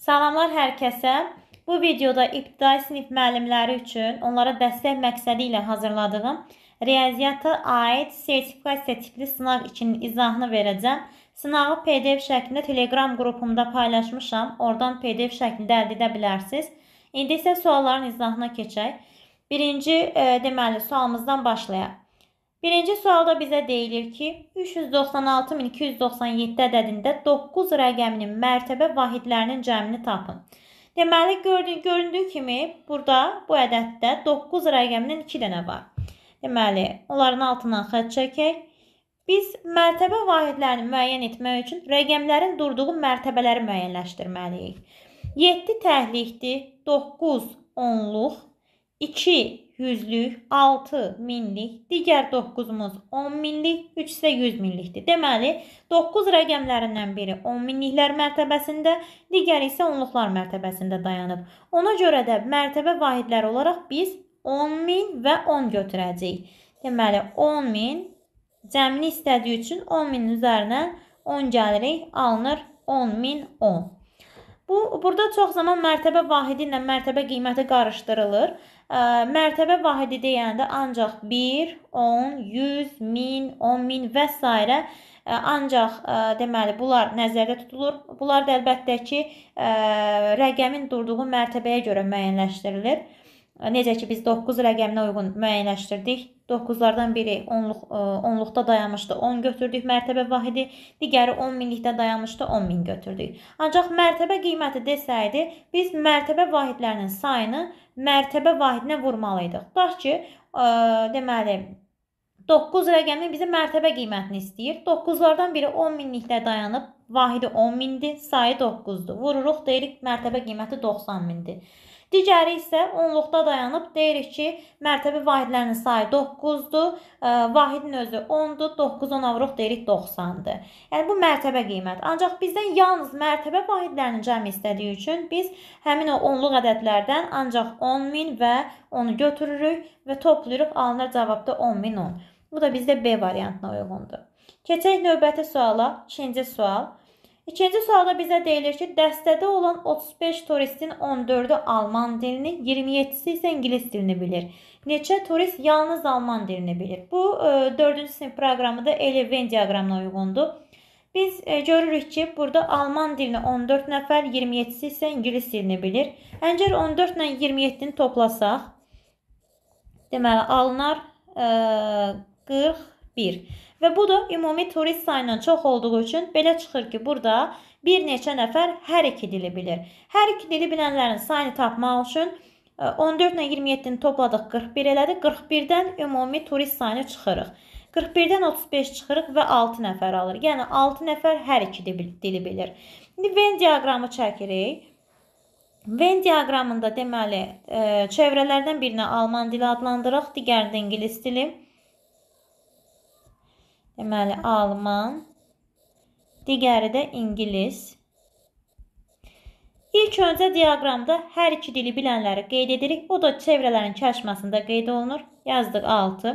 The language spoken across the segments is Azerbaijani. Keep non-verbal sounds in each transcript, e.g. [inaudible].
Salamlar hər kəsə. Bu videoda ibtidai sinif müəllimləri üçün onlara dəstək məqsədi ilə hazırladığım riyaziyyata aid sertifikasiya tipli sınaq üçün izahını verəcəm. Sınağı PDF şəklində Telegram qrupumda paylaşmışam. Oradan PDF şəklində əldə edə bilərsiniz. İndi isə sualların izahına keçək. Birinci, e, deməli, sualımızdan başlayaq. Birinci sualda bizə deyilir ki, 396.297 ədədində 9 rəqəminin mərtəbə vahidlərinin cəmini tapın. Deməli, göründüyü kimi burada bu ədəddə 9 rəqəminin 2 dənə var. Deməli, onların altından xət çəkək. Biz mərtəbə vahidlərini müəyyən etmək üçün rəqəmlərin durduğu mərtəbələri müəyyənləşdirməliyik. 7 təhlikdir, 9 onluq, 2 yüzlük, 6 minlik, digər 9-umuz 10 minlik, 3 isə 100 minlikdir. Deməli, 9 rəqəmlərindən biri 10 minliklər mərtəbəsində, digəri isə onluqlar mərtəbəsində dayanıb. Ona görə də mərtəbə vahidləri olaraq biz 10 min və 10 götürəcəyik. Deməli, 10 min cəmini istədiyi üçün 10 min üzərindən 10 gəlirik, alınır 10 min 10. Bu burada çox zaman mərtəbə vahidi ilə mərtəbə qiyməti qarışdırılır. Ə, mərtəbə vahidi deyəndə ancaq 1, 10, 100, 1000, 10000 və s. ancaq ə, deməli bunlar nəzərdə tutulur. Bunlar da əlbəttə ki, ə, rəqəmin durduğu mərtəbəyə görə müəyyənləşdirilir. Necə ki, biz 9 rəqəminə uyğun müəyyənləşdirdik. 9-lardan biri 10-luq, 10-luqda dayanmışdı, 10 götürdük mərtəbə vahidi, digəri 10 minlikdə dayanmışdı, 10 min götürdük. Ancaq mərtəbə qiyməti desəydi, biz mərtəbə vahidlərinin sayını mərtəbə vahidinə vurmalıydıq. Tutaq ki, ə, deməli, 9 rəqəmi bizə mərtəbə qiymətini istəyir. 9-lardan biri 10 minlikdə dayanıb, vahidi 10 mindir, sayı 9-dur. Vururuq, deyirik, mərtəbə qiyməti 90 mindir. Digəri isə onluqda dayanıb deyirik ki, mərtəbə vahidlərinin sayı 9-dur, e, vahidin özü 10-dur, 9-10 vuruq deyirik 90-dır. Yəni bu mərtəbə qiyməti. Ancaq bizdən yalnız mərtəbə vahidlərinin cəmi istədiyi üçün biz həmin o onluq ədədlərdən ancaq 10000 və onu götürürük və toplayırıq, alınır cavabda 10010. Bu da bizdə B variantına uyğundur. Keçək növbəti suala. İkinci sual. İkinci sualda bizə deyilir ki, dəstədə olan 35 turistin 14-ü Alman dilini, 27-si isə ingilis dilini bilir. Neçə turist yalnız Alman dilini bilir? Bu 4-cü e, sinif proqramı da elə Venn diaqramına uyğundur. Biz e, görürük ki, burada Alman dilini 14 nəfər, 27-si isə ingilis dilini bilir. Əncər 14 ilə 27-ni toplasaq, deməli alınar 41. E, Və bu da ümumi turist sayından çox olduğu üçün belə çıxır ki, burada bir neçə nəfər hər iki dili bilir. Hər iki dili bilənlərin sayını tapmaq üçün 14 ilə 27-ni topladıq 41 elədi. 41-dən ümumi turist sayını çıxırıq. 41-dən 35 çıxırıq və 6 nəfər alır. Yəni 6 nəfər hər iki dili bilir. İndi Venn diaqramı çəkirik. Venn diaqramında deməli, e, çevrələrdən birini alman dili adlandırırıq, digərini ingilis dili. Deməli, alman. Digəri də ingilis. İlk öncə diaqramda hər iki dili bilənləri qeyd edirik. O da çevrələrin çarşmasında qeyd olunur. Yazdıq 6.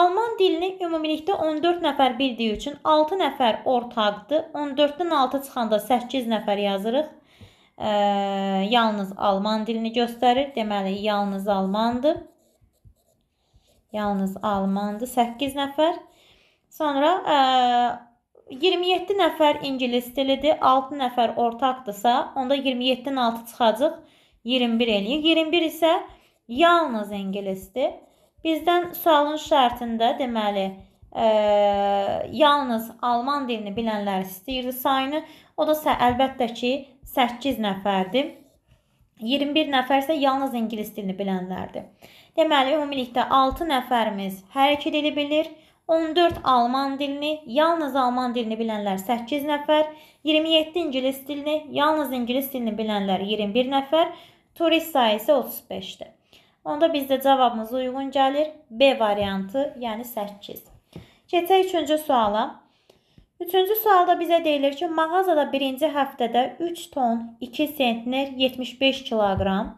Alman dilini ümumilikdə 14 nəfər bildiyi üçün 6 nəfər ortaqdır. 14-dən 6 çıxanda 8 nəfər yazırıq. E, yalnız alman dilini göstərir. Deməli, yalnız almandır. Yalnız almandır. 8 nəfər. Sonra ə, 27 nəfər ingilis dilidir, 6 nəfər ortaqdırsa, onda 27-dən 6 çıxacaq, 21 eləyir. 21 isə yalnız ingilisdir. Bizdən sualın şərtində deməli, ə, yalnız alman dilini bilənlər istəyirdi sayını. O da sə, əlbəttə ki, 8 nəfərdir. 21 nəfər isə yalnız ingilis dilini bilənlərdir. Deməli, ümumilikdə 6 nəfərimiz hər iki dili bilir. 14 alman dilini, yalnız alman dilini bilənlər 8 nəfər, 27 ingilis dilini, yalnız ingilis dilini bilənlər 21 nəfər, turist sayısı 35-dir. Onda bizdə cavabımız uyğun gəlir. B variantı, yəni 8. Keçək 3-cü suala. 3-cü sualda bizə deyilir ki, mağazada birinci həftədə 3 ton, 2 sentner, 75 kiloqram,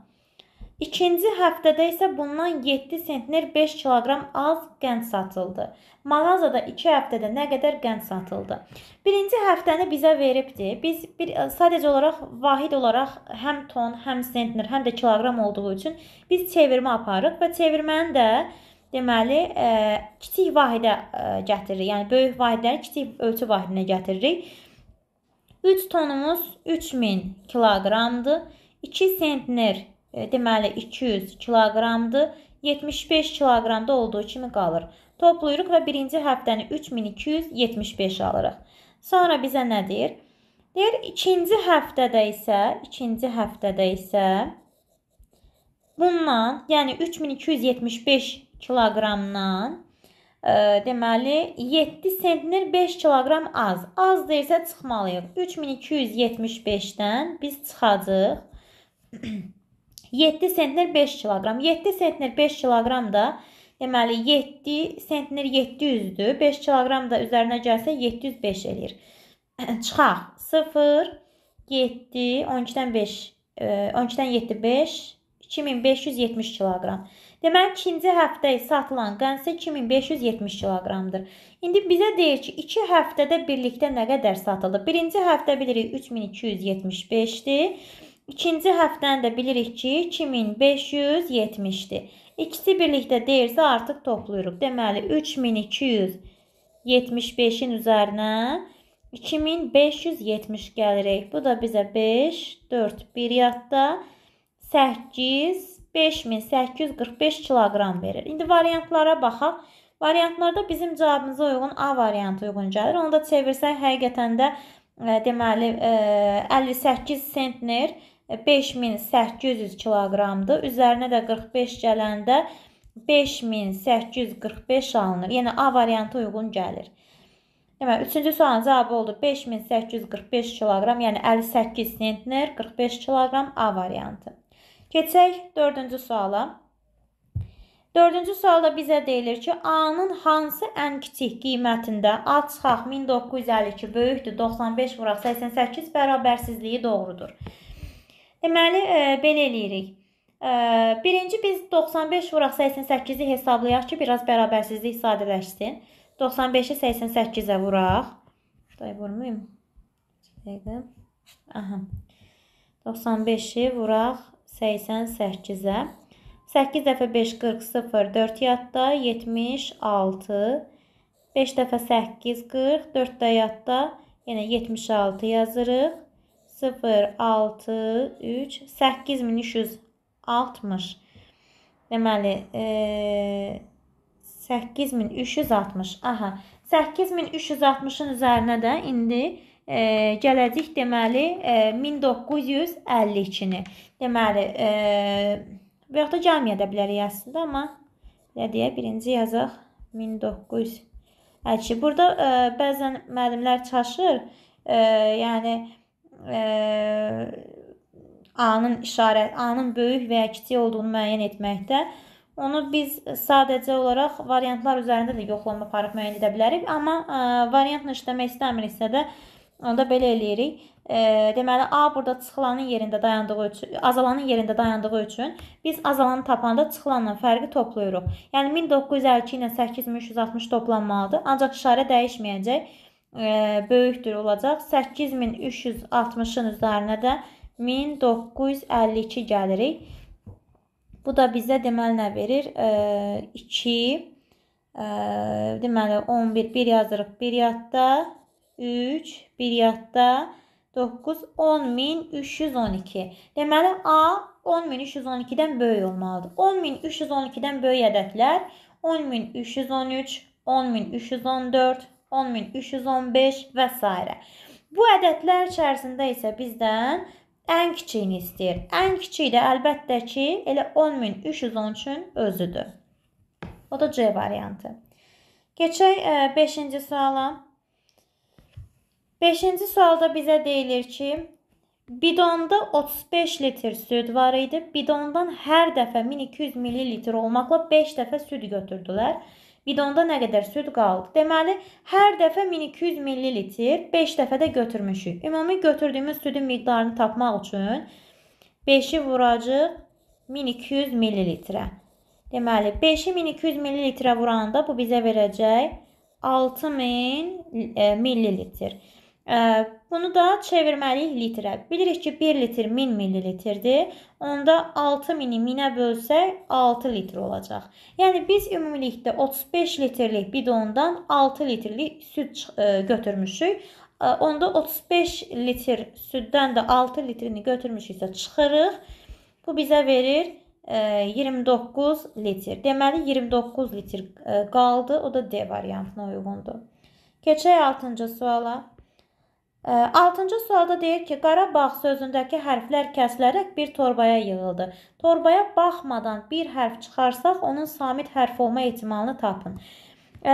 İkinci həftədə isə bundan 7 sentner 5 kiloqram az qənd satıldı. Mağazada 2 həftədə nə qədər qənd satıldı? Birinci həftəni bizə veribdi. Biz bir e, sadəcə olaraq vahid olaraq həm ton, həm sentner, həm də kiloqram olduğu üçün biz çevirmə aparırıq və çevirməni də deməli ə, e, kiçik vahidə ə, e, gətiririk. Yəni böyük vahidləri kiçik ölçü vahidinə gətiririk. 3 tonumuz 3000 kiloqramdır. 2 sentner E, deməli 200 kiloqramdır. 75 kiloqramda olduğu kimi qalır. Toplayırıq və birinci həftəni 3275 alırıq. Sonra bizə nə deyir? Deyir ikinci həftədə isə, ikinci həftədə isə bundan, yəni 3275 kiloqramdan e, deməli 7 sentner 5 kiloqram az. Az deyirsə çıxmalıyıq. 3275-dən biz çıxacağıq. [clears throat] 7 sentner 5 kiloqram. 7 sentner 5 kiloqram da deməli 7 sentner 700-dür. 5 kiloqram da üzərinə gəlsə 705 eləyir. [clears throat] Çıxaq. 0 7 12-dən 5 12-dən 7 5 2570 kiloqram. Deməli ikinci həftə satılan qənsə 2570 kiloqramdır. İndi bizə deyir ki, 2 həftədə birlikdə nə qədər satıldı? Birinci həftə bilirik 3275-dir. İkinci həftəni də bilirik ki, 2570-dir. İkisi birlikdə deyirsə artıq toplayırıq. Deməli 3275-in üzərinə 2570 gəlirik. Bu da bizə 5, 4, 1 yadda 8, 5845 kiloqram verir. İndi variantlara baxaq. Variantlarda bizim cavabımıza uyğun A variantı uyğun gəlir. Onu da çevirsək həqiqətən də e, deməli 58 e, sentner 5800 e, kiloqramdır. Üzərinə də 45 gələndə 5845 alınır. Yəni A variantı uyğun gəlir. Deməli, üçüncü sualın cavabı oldu 5845 kiloqram, yəni 58 sentner, 45 kiloqram A variantı. Keçək dördüncü suala. Dördüncü sualda bizə deyilir ki, A-nın hansı ən kiçik qiymətində A çıxaq 1952 böyükdür, 95 vuraq 88 bərabərsizliyi doğrudur. Deməli, e, belə eləyirik. E, birinci biz 95 vuraq 88-i hesablayaq ki, biraz bərabərsizlik sadələşsin. 95-i 88-ə vuraq. Xudayı vurmayım. Dəqiqə. Aha. 95-i vuraq 88-ə. 8 dəfə 5 40 0 4 yadda 76 5 dəfə 8 40 4 də yadda yenə 76 yazırıq. 0, 6, 3, 8360. Deməli, e, 8360. Aha, 8360-ın üzərinə də indi e, gələcək deməli e, 1952-ni. Deməli, e, və yaxud da cəmiyə də bilərik əslində, amma belə deyək, birinci yazaq 1952. Burada e, bəzən müəllimlər çaşır, e, yəni A-nın işarə, A-nın böyük və ya kiçik olduğunu müəyyən etməkdə. Onu biz sadəcə olaraq variantlar üzərində də yoxlama aparıb müəyyən edə bilərik, amma ə, variantla işləmək istəmiriksə də onda belə eləyirik. E, deməli A burada çıxılanın yerində dayandığı üçün, azalanın yerində dayandığı üçün biz azalanı tapanda çıxılanla fərqi toplayırıq. Yəni 1952 ilə 8360 toplanmalıdır, ancaq işarə dəyişməyəcək. E, böyükdür olacaq. 8360-ın üzərinə də 1952 gəlirik. Bu da bizə deməli nə verir? 2 e, e, deməli 11 1 yazırıq 1 yadda 3 1 yadda 9 10312. Deməli A 10312-dən böyük olmalıdır. 10312-dən böyük ədədlər 10313, 10314 10315 və s. Bu ədədlər içərisində isə bizdən ən kiçiyini istəyir. Ən kiçiyi də əlbəttə ki, elə 10313-ün özüdür. O da C variantı. Keçək 5-ci e, suala. 5-ci sualda bizə deyilir ki, Bidonda 35 litr süd var idi. Bidondan hər dəfə 1200 ml olmaqla 5 dəfə süd götürdülər. Bidonda nə qədər süd qaldı? Deməli, hər dəfə 1200 ml, 5 dəfə də götürmüşük. Ümumi götürdüyümüz südün miqdarını tapmaq üçün 5-i vuracaq 1200 ml-ə. Deməli, 5-i 1200 ml-ə vuranda bu bizə verəcək 6000 ml. Bunu da çevirməliyik litrə. Bilirik ki, 1 litr 1000 millilitrdir. Onda 6000-i 1000-ə bölsək 6 litr olacaq. Yəni biz ümumilikdə 35 litrlik bidondan 6 litrlik süd e, götürmüşük. E, onda 35 litr süddən də 6 litrini götürmüşüksə çıxırıq. Bu bizə verir 29 e, litr. Deməli 29 litr qaldı. O da D variantına uyğundur. Keçək 6-cı suala. Altıncı sualda deyir ki, Qarabağ sözündəki hərflər kəsilərək bir torbaya yığıldı. Torbaya baxmadan bir hərf çıxarsaq, onun samit hərf olma ehtimalını tapın. E,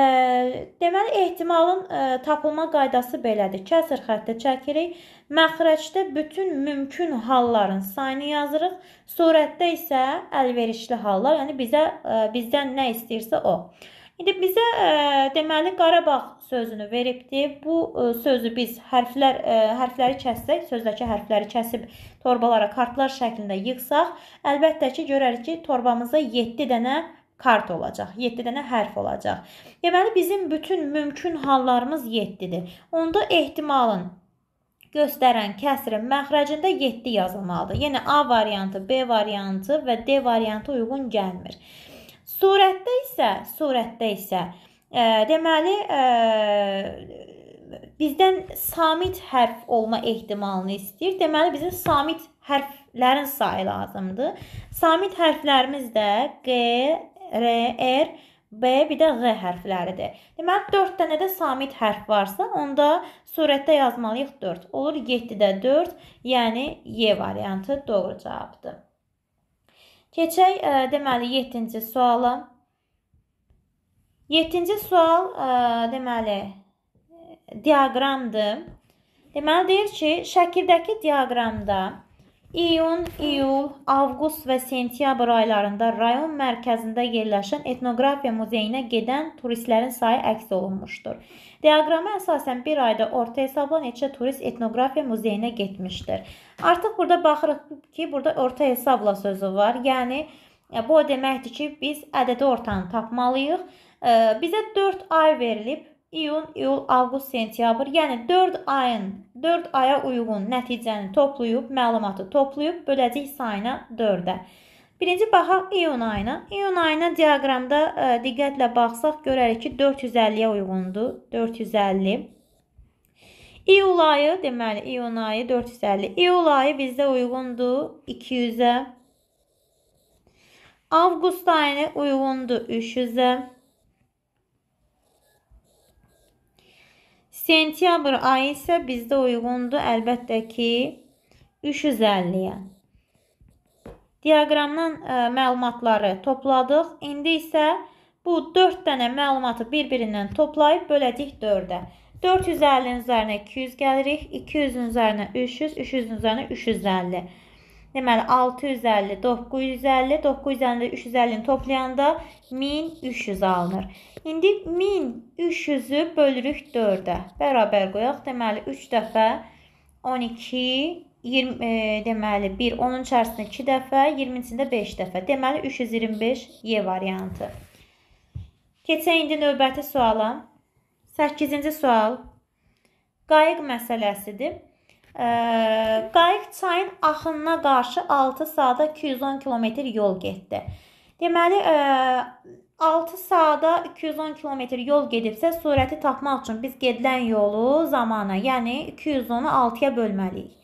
deməli, ehtimalın e, tapılma qaydası belədir. Kəsir xətti çəkirik. Məxrəcdə bütün mümkün halların sayını yazırıq. Surətdə isə əlverişli hallar, yəni bizə e, bizdən nə istəyirsə o. E, İndi bizə ə, e, deməli Qarabağ sözünü veribdi. Bu ə, e, sözü biz hərflər ə, e, hərfləri kəssək, sözdəki hərfləri kəsib torbalara kartlar şəklində yığsaq, əlbəttə ki, görərik ki, torbamızda 7 dənə kart olacaq. 7 dənə hərf olacaq. Deməli bizim bütün mümkün hallarımız 7-dir. Onda ehtimalın göstərən kəsrin məxrəcində 7 yazılmalıdır. Yəni A variantı, B variantı və D variantı uyğun gəlmir. Surətdə isə, surətdə isə ə, e, deməli ə, e, bizdən samit hərf olma ehtimalını istəyir. Deməli bizim samit hərflərin sayı lazımdır. Samit hərflərimiz də G, R, R, B, bir də Q hərfləridir. Deməli 4 dənə də samit hərf varsa, onda surətdə yazmalıyıq 4. Olur 7-də 4, yəni Y variantı doğru cavabdır. Keçək, ə, e, deməli, 7-ci suala. 7-ci sual, ə, e, deməli, diaqramdır. Deməli, deyir ki, şəkildəki diaqramda iyun, iyul, avqust və sentyabr aylarında rayon mərkəzində yerləşən etnoqrafiya muzeyinə gedən turistlərin sayı əks olunmuşdur. Diaqrama əsasən bir ayda orta hesabla neçə turist etnoqrafiya muzeyinə getmişdir. Artıq burada baxırıq ki, burada orta hesabla sözü var. Yəni e, bu o deməkdir ki, biz ədədi ortanı tapmalıyıq. E, bizə 4 ay verilib. İyun, iyul, avqust, sentyabr, yəni 4 ayın, 4 aya uyğun nəticəni toplayıb, məlumatı toplayıb böləcək sayına 4-ə. Birinci baxaq iyun ayına. İyun ayına diaqramda ə, e, diqqətlə baxsaq görərik ki, 450-yə uyğundur. 450. İyul ayı, deməli iyun ayı 450. İyul ayı bizdə uyğundur 200-ə. Avqust ayına uyğundur 300-ə. Sentyabr ayı isə bizdə uyğundur əlbəttə ki 350-yə. Diaqramdan ə, e, məlumatları topladıq. İndi isə bu 4 dənə məlumatı bir-birindən toplayıb böləcək 4-ə. 450-nin üzərinə 200 gəlirik. 200-ün üzərinə 300, 300-ün üzərinə 350. Deməli 650, 950, 950 350-ni toplayanda 1300 alınır. İndi 1300-ü bölürük 4-ə. Bərabər qoyaq. Deməli 3 dəfə 12 20 e, deməli 1 onun içərisində 2 dəfə, 20-sində 5 dəfə. Deməli 325 Y variantı. Keçək indi növbəti suala. 8-ci sual qayıq məsələsidir. E, qayıq çayın axınına qarşı 6 saata 210 km yol getdi. Deməli, e, 6 saata 210 km yol gedibsə, sürəti tapmaq üçün biz gedilən yolu zamana, yəni 210-u 6-ya bölməliyik.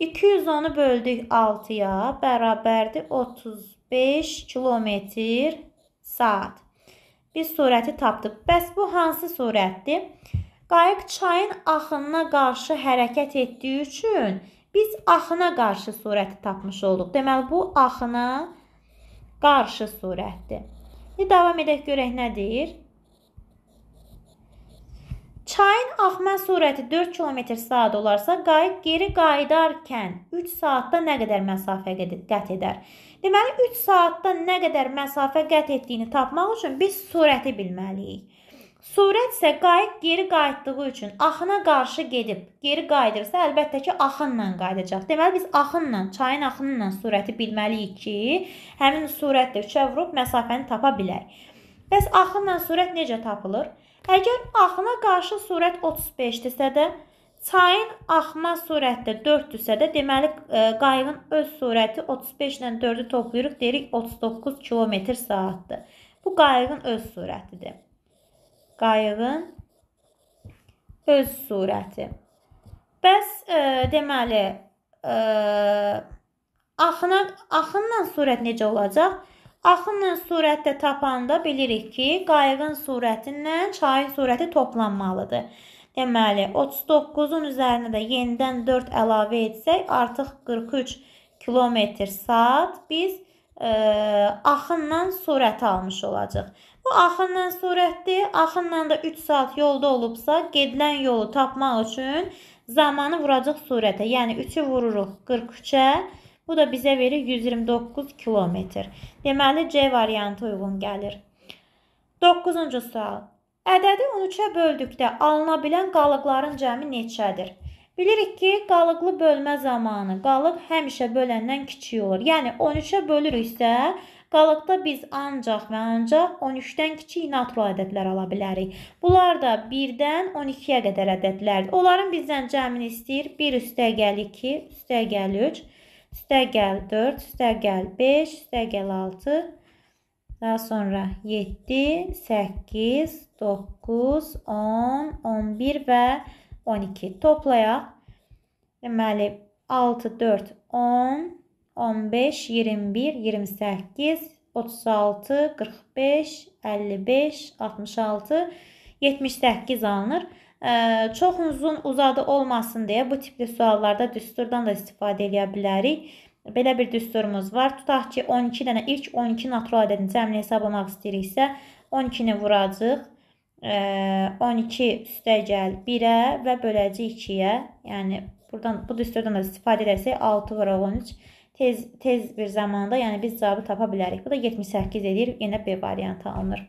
210-u böldük 6-ya bərabərdir 35 kilometr saat. Biz sürəti tapdıq. Bəs bu hansı sürətdir? Qayıq çayın axınına qarşı hərəkət etdiyi üçün biz axına qarşı sürəti tapmış olduq. Deməli bu axına qarşı sürətdir. İndi davam edək görək nə deyir? Çayın axma sürəti 4 km saat olarsa, qayıq geri qayıdarkən 3 saatda nə qədər məsafə qət edər? Deməli 3 saatda nə qədər məsafə qət etdiyini tapmaq üçün biz sürəti bilməliyik. Sürət isə qayıq geri qayıtdığı üçün axına qarşı gedib geri qayıdırsa, əlbəttə ki, axınla qayıdacaq. Deməli biz axınla, çayın axınla sürəti bilməliyik ki, həmin sürətlə 3-ə vurub məsafəni tapa bilək. Bəs axınla sürət necə tapılır? Əgər axına qarşı sürət 35-dirsə də, çayın axma sürəti 4-dürsə də, deməli e, qayığın öz sürəti 35 ilə 4-ü toplayırıq, deyirik 39 km/saatdır. Bu qayığın öz sürətidir. Qayığın öz sürəti. Bəs e, deməli e, axına axınla sürət necə olacaq? Axınla sürətdə tapanda bilirik ki, qayığın sürətindən çayın sürəti toplanmalıdır. Deməli, 39-un üzərinə də yenidən 4 əlavə etsək, artıq 43 km saat biz ə, e, axınla sürət almış olacağıq. Bu axınla sürətdir. Axınla da 3 saat yolda olubsa, gedilən yolu tapmaq üçün zamanı vuracaq sürətə. Yəni 3-ü vururuq 43-ə. Bu da bizə verir 129 kilometr. Deməli C variantı uyğun gəlir. 9-cu sual. Ədədi 13-ə böldükdə alına bilən qalıqların cəmi neçədir? Bilirik ki, qalıqlı bölmə zamanı qalıq həmişə böləndən kiçik olur. Yəni 13-ə bölürüksə, qalıqda biz ancaq və ancaq 13-dən kiçik natural ədədlər ala bilərik. Bunlar da 1-dən 12-yə qədər ədədlərdir. Onların bizdən cəmini istəyir. 1 üstə gəl 2, üstə gəl 3. Üstəgəl 4, üstəgəl 5, üstəgəl 6, daha sonra 7, 8, 9, 10, 11 və 12. Toplayaq. Deməli 6, 4, 10, 15, 21, 28, 36, 45, 55, 66, 78 alınır çox uzun uzadı olmasın deyə bu tipli suallarda düsturdan da istifadə edə bilərik. Belə bir düsturumuz var. Tutaq ki, 12 dənə ilk 12 natural ədədini cəmini hesablamaq istəyiriksə, 12-ni vuracağıq. 12 üstəgəl 1-ə və böləcəyik 2-yə. Yəni buradan bu düsturdan da istifadə edərsək 6 vuraq 13 tez tez bir zamanda, yəni biz cavabı tapa bilərik. Bu da 78 edir. Yenə B variantı alınır.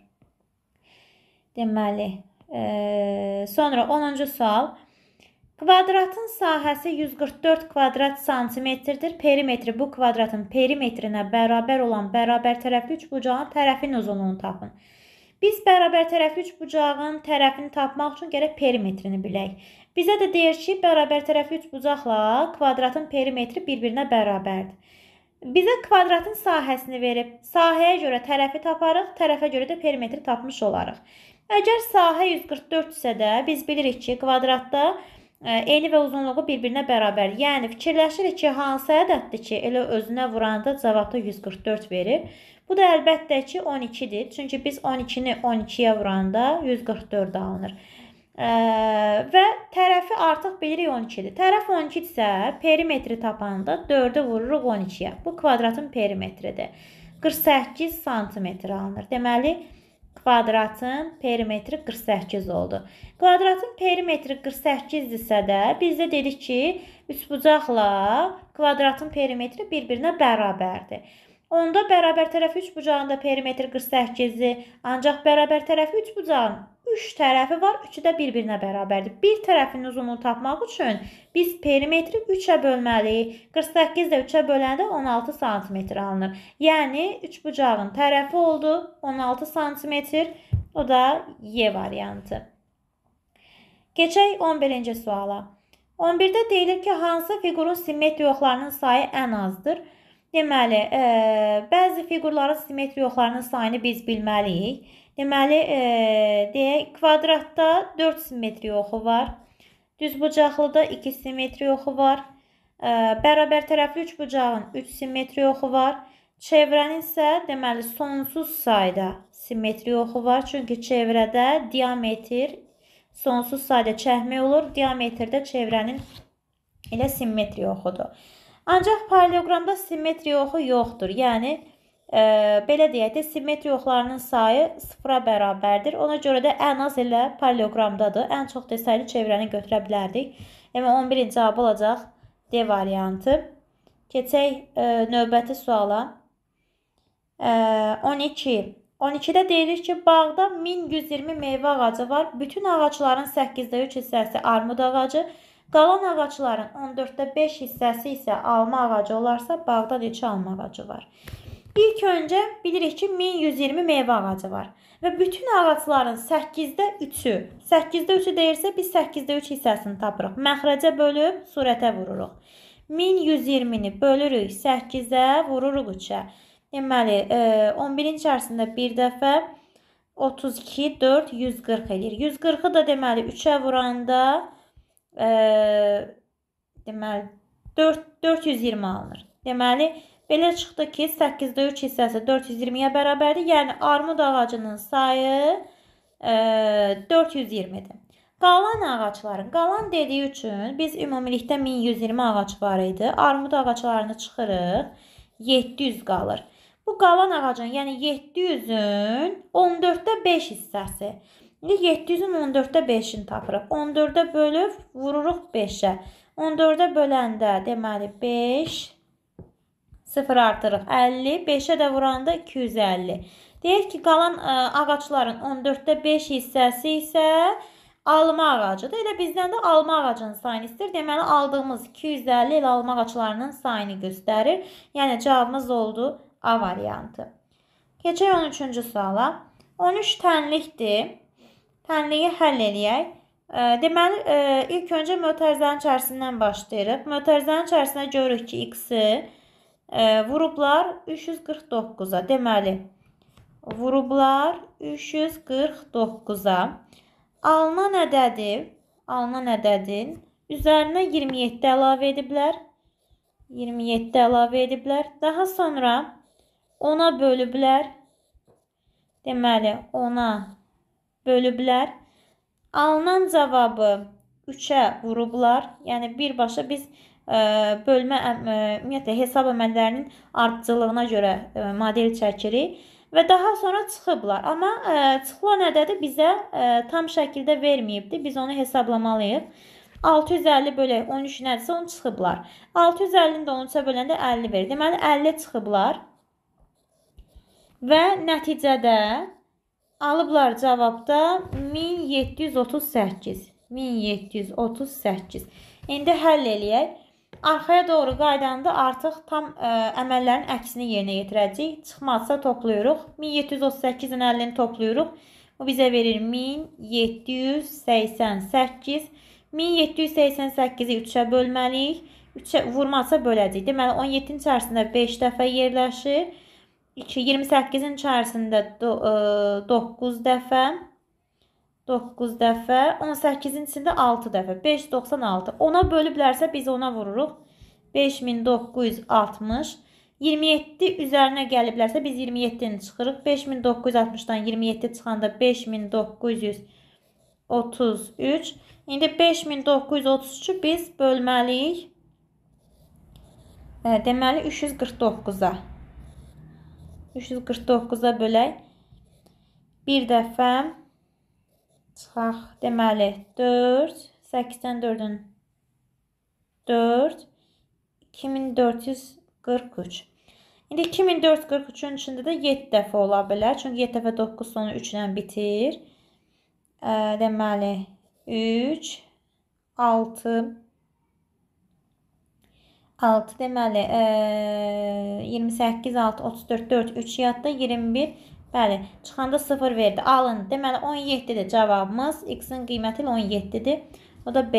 Deməli, E, sonra 10-cu sual. Kvadratın sahəsi 144 kvadrat santimetrdir. Perimetri bu kvadratın perimetrinə bərabər olan bərabər tərəfli üçbucağın tərəfin uzunluğunu tapın. Biz bərabər tərəfli üçbucağın tərəfini tapmaq üçün gərək perimetrini bilək. Bizə də deyir ki, bərabər tərəfli üçbucaqla kvadratın perimetri bir-birinə bərabərdir. Bizə kvadratın sahəsini verib, sahəyə görə tərəfi taparıq, tərəfə görə də perimetri tapmış olarıq. Əgər sahə 144 isə də biz bilirik ki, kvadratda e, eni və uzunluğu bir-birinə bərabər. Yəni fikirləşirik ki, hansı ədəddir ki, elə özünə vuranda cavabda 144 verir. Bu da əlbəttə ki, 12-dir. Çünki biz 12-ni 12-yə vuranda 144 alınır. E, və tərəfi artıq bilirik 12-dir. Tərəf 12-dirsə, perimetri tapanda 4-ü vururuq 12-yə. Bu kvadratın perimetridir. 48 sm alınır. Deməli, 48 kvadratın perimetri 48 oldu. Kvadratın perimetri 48-dirsə də biz də dedik ki, üçbucaqla kvadratın perimetri bir-birinə bərabərdir. Onda bərabər tərəfi 3 bucağında perimetr 48-i, ancaq bərabər tərəfi 3 bucağın 3 tərəfi var, üçü də bir-birinə bərabərdir. Bir tərəfin uzunluğunu tapmaq üçün biz perimetri 3-ə bölməliyik. 48 də 3-ə böləndə 16 sm alınır. Yəni 3 bucağın tərəfi oldu 16 sm. O da Y variantı. Keçək 11-ci suala. 11-də deyilir ki, hansı fiqurun simmetri yoxlarının sayı ən azdır? 1 Deməli, e, bəzi fiqurların simmetri yoxlarının sayını biz bilməliyik. Deməli, e, deyək, kvadratda 4 simmetri yoxu var. Düz bucaqlıda 2 simmetri yoxu var. E, bərabər tərəfli 3 bucağın 3 simmetri yoxu var. Çevrənin isə, deməli, sonsuz sayda simmetri yoxu var. Çünki çevrədə diametr sonsuz sayda çəkmək olur. Diametrdə çevrənin elə simmetri yoxudur. Ancaq paleoqramda simmetri oxu yoxdur. Yəni e, belə deyək də simmetri oxlarının sayı 0-a bərabərdir. Ona görə də ən az elə paleoqramdadır. Ən çox desaydı çevrəni götürə bilərdik. Yəni 11-ci cavab olacaq D variantı. Keçək e, növbəti suala. E, 12 12-də deyilir ki, bağda 1120 meyvə ağacı var. Bütün ağacların 8-də 3 hissəsi armud ağacı, Qalan ağacların 14-də 5 hissəsi isə alma ağacı olarsa, bağda neçə alma ağacı var? İlk öncə bilirik ki, 1120 meyvə ağacı var və bütün ağacların 8-də 3-ü, 8-də 3-ü deyirsə, biz 8-də 3 hissəsini tapırıq. Məxrəcə bölüb surətə vururuq. 1120-ni bölürük 8-də, vururuq 3-ə. Deməli, 11-in e, içərisində bir dəfə 32, 4, 140 edir. 140-ı da deməli 3-ə vuranda 140 e, deməli 4 420 alınır. Deməli belə çıxdı ki, 8-də 3 hissəsi 420-yə bərabərdir. Yəni armud ağacının sayı e, 420-dir. Qalan ağacların, qalan dediyi üçün biz ümumilikdə 1120 ağac var idi. Armud ağaclarını çıxırıq, 700 qalır. Bu qalan ağacın, yəni 700-ün 14-də 5 hissəsi. İndi 700-ün 14-də 5-ini tapırıq. 14-də bölüb vururuq 5-ə. 14-də böləndə deməli 5 0 artırıq 50, 5-ə də vuranda 250. Deyək ki, qalan ə, e, ağacların 14-də 5 hissəsi isə alma ağacıdır. Elə bizdən də alma ağacının sayını istəyir. Deməli, aldığımız 250 elə alma ağaclarının sayını göstərir. Yəni, cavabımız oldu A variantı. Keçək 13-cü suala. 13 tənlikdir. Hənliyi həll eləyək. Deməli, ilk öncə mötərizənin içərisindən başlayırıq. Mötərizənin içərisində görürük ki, x-i vurublar 349-a. Deməli, vurublar 349-a. Alınan ədədi, alınan ədədin üzərinə 27 əlavə ediblər. 27 əlavə ediblər. Daha sonra 10-a bölüblər. Deməli, 10-a bölüblər. Alınan cavabı 3-ə vurublar. Yəni birbaşa biz e, bölmə e, ümumiyyətlə hesab əməllərinin artcılığına görə e, model çəkirik və daha sonra çıxıblar. Amma çıxılan ədədi bizə tam şəkildə verməyibdi. Biz onu hesablamalıyıq. 650 bölək 13 nədirsə onu çıxıblar. 650-ni də 13-ə böləndə 50 verir. Deməli 50 çıxıblar. Və nəticədə Alıblar cavabda 1738. 1738. İndi həll eləyək. Arxaya doğru qaydanda artıq tam ə, e, əməllərin əksini yerinə yetirəcəyik. Çıxmazsa toplayırıq. 1738-in 50-ni toplayırıq. Bu bizə verir 1788. 1788-i 3-ə bölməliyik. 3-ə vurmasa böləcəyik. Deməli 17-nin içərisində 5 dəfə yerləşir. 2 28-in içərisində 9 e, dəfə 9 dəfə, 18-in içində 6 dəfə, 5 96. Ona bölüblərsə biz ona vururuq. 5960 27 üzərinə gəliblərsə biz 27-ni çıxırıq. 5960-dan 27 çıxanda 5933. İndi 5933-ü biz bölməliyik. E, deməli 349-a. 349-a bölək. Bir dəfə çıxaq. Deməli, 4, 84-ün 4, 2443. İndi 2443-ün içində də 7 dəfə ola bilər. Çünki 7 dəfə 9 sonu 3 ilə bitir. Deməli, 3, 6, 6 deməli e, 28 6 34 4 3 yadda 21 bəli çıxanda 0 verdi alın deməli 17-dir cavabımız x-in qiyməti ilə 17-dir o da B